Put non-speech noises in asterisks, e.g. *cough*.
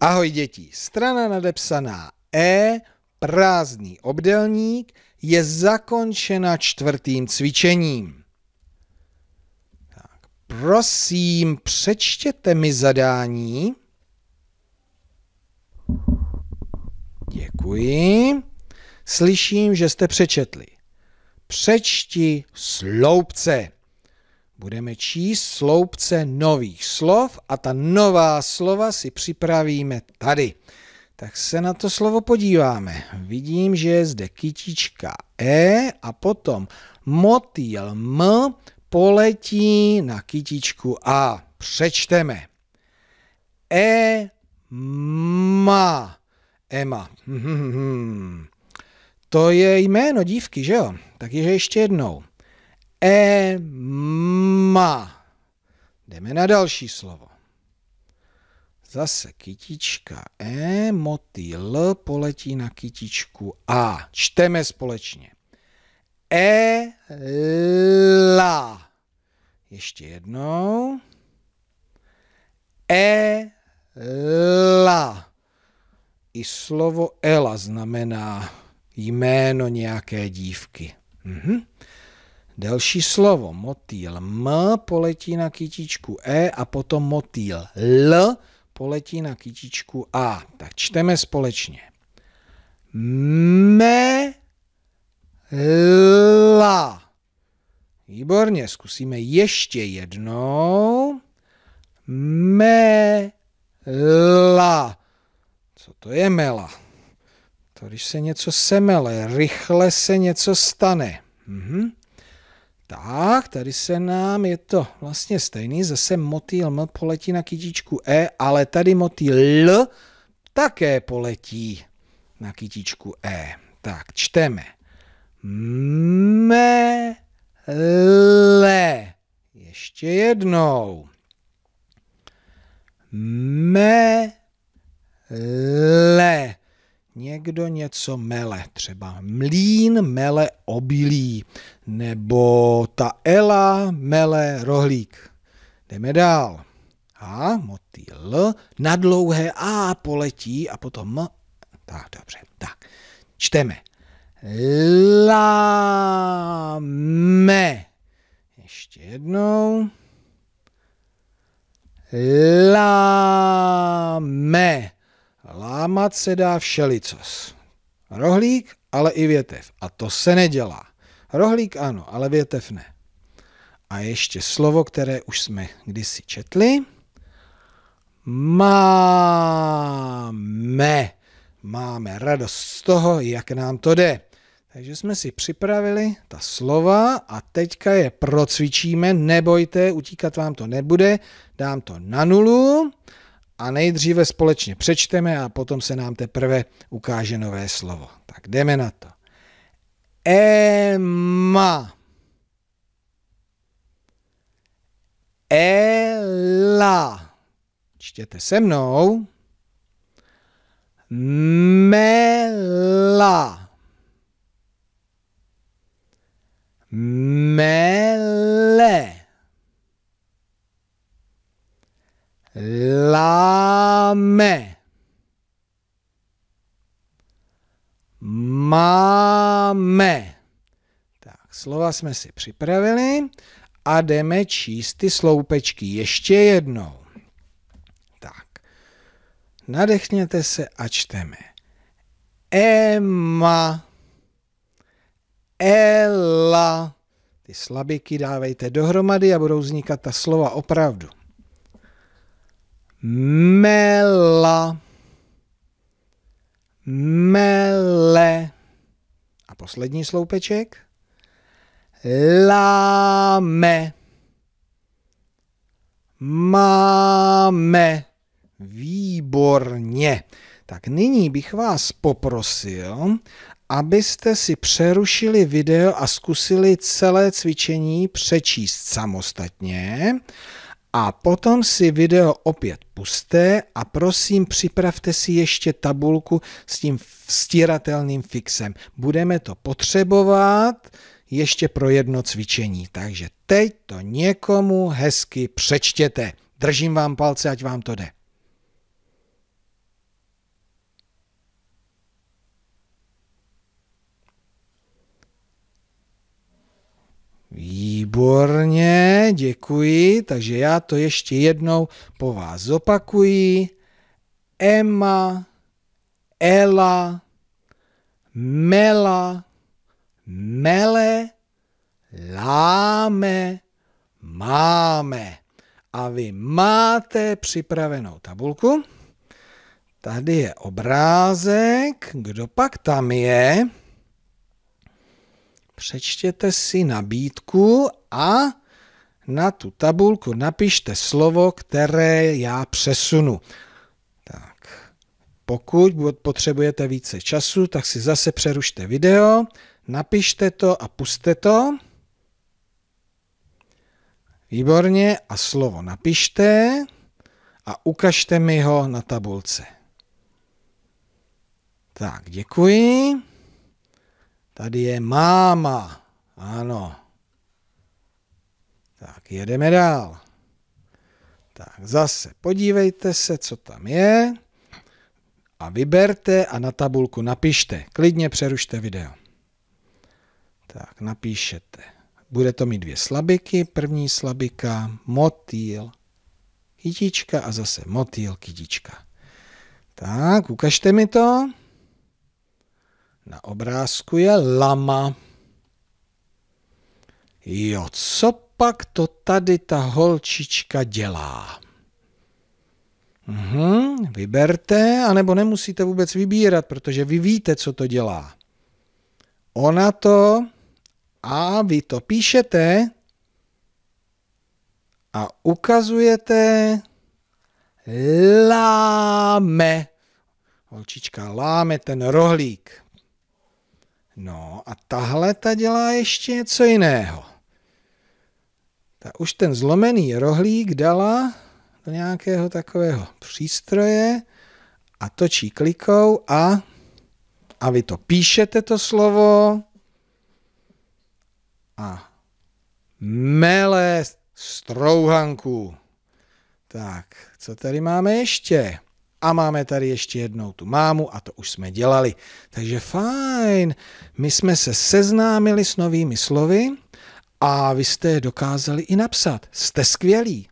Ahoj děti, strana nadepsaná E, prázdný obdelník, je zakončena čtvrtým cvičením. Tak, prosím, přečtěte mi zadání. Děkuji. Slyším, že jste přečetli. Přečti sloupce budeme číst sloupce nových slov a ta nová slova si připravíme tady. Tak se na to slovo podíváme. Vidím, že je zde kytička E a potom motýl M poletí na kytičku A. Přečteme. E ma. Ema. *laughs* To je jméno dívky, že jo? Takže ještě jednou. Ema. Jdeme na další slovo. Zase kytička E, motýl poletí na kytičku A. Čteme společně. E, la. Ještě jednou. E, la. I slovo Ela znamená jméno nějaké dívky. Mhm. Delší slovo, motýl. M poletí na kytičku E a potom motýl. L poletí na kytičku A. Tak čteme společně. Me la. Výborně, zkusíme ještě jednou. Me la. Co to je mela? To když se něco semele, rychle se něco stane. Mhm. Tak, tady se nám, je to vlastně stejný, zase motýl M poletí na kytičku E, ale tady motýl L také poletí na kytičku E. Tak, čteme. Mele. Ještě jednou. Mele někdo něco mele, třeba mlín mele obilí, nebo ta Ela mele rohlík. Jdeme dál. A, motýl, na dlouhé A poletí a potom... Tak, dobře, tak. Čteme. Láme. Ještě jednou. Láme. Lámat se dá všelicos. Rohlík, ale i větev. A to se nedělá. Rohlík ano, ale větev ne. A ještě slovo, které už jsme kdysi četli. Máme. Máme radost z toho, jak nám to jde. Takže jsme si připravili ta slova a teďka je procvičíme. Nebojte, utíkat vám to nebude. Dám to na nulu a nejdříve společně přečteme a potom se nám teprve ukáže nové slovo. Tak jdeme na to. Emma. Ela. Čtěte se mnou. Mela. Mela. máme. Tak, slova jsme si připravili a jdeme číst ty sloupečky ještě jednou. Tak, nadechněte se a čteme. Emma, Ela. Ty slabiky dávejte dohromady a budou vznikat ta slova opravdu. Mela, mele, poslední sloupeček. Láme. Máme. Výborně. Tak nyní bych vás poprosil, abyste si přerušili video a zkusili celé cvičení přečíst samostatně. A potom si video opět pusté a prosím připravte si ještě tabulku s tím stíratelným fixem. Budeme to potřebovat ještě pro jedno cvičení, takže teď to někomu hezky přečtěte. Držím vám palce, ať vám to jde. Výborně děkuji. Takže já to ještě jednou po vás zopakuji. Emma, Ela, Mela, Mele, Láme, Máme. A vy máte připravenou tabulku. Tady je obrázek. Kdo pak tam je? Přečtěte si nabídku a na tu tabulku napište slovo, které já přesunu. Tak. Pokud potřebujete více času, tak si zase přerušte video, napište to a puste to. Výborně a slovo napište a ukažte mi ho na tabulce. Tak, děkuji. Tady je máma. Ano. Tak jedeme dál. Tak zase podívejte se, co tam je a vyberte a na tabulku napište. Klidně přerušte video. Tak napíšete. Bude to mít dvě slabiky. První slabika motýl, kytička a zase motýl, kytička. Tak, ukažte mi to. Na obrázku je lama. Jo, co pak to tady ta holčička dělá? Mhm, vyberte, anebo nemusíte vůbec vybírat, protože vy víte, co to dělá. Ona to a vy to píšete a ukazujete láme. Holčička láme ten rohlík. No a tahle ta dělá ještě něco jiného. Ta už ten zlomený rohlík dala do nějakého takového přístroje a točí klikou a, a vy to píšete to slovo a mele strouhanku. Tak, co tady máme ještě? A máme tady ještě jednou tu mámu a to už jsme dělali. Takže fajn, my jsme se seznámili s novými slovy. A vy jste dokázali i napsat. Jste skvělí.